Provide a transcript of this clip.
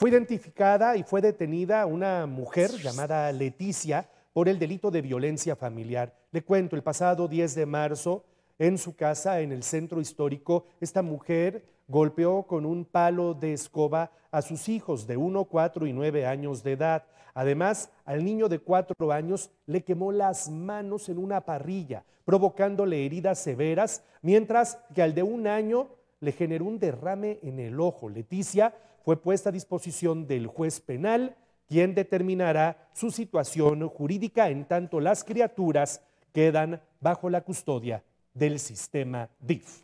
Fue identificada y fue detenida una mujer llamada Leticia por el delito de violencia familiar. Le cuento, el pasado 10 de marzo, en su casa, en el centro histórico, esta mujer golpeó con un palo de escoba a sus hijos de 1, 4 y 9 años de edad. Además, al niño de 4 años le quemó las manos en una parrilla, provocándole heridas severas, mientras que al de un año le generó un derrame en el ojo. Leticia fue puesta a disposición del juez penal, quien determinará su situación jurídica en tanto las criaturas quedan bajo la custodia del sistema DIF.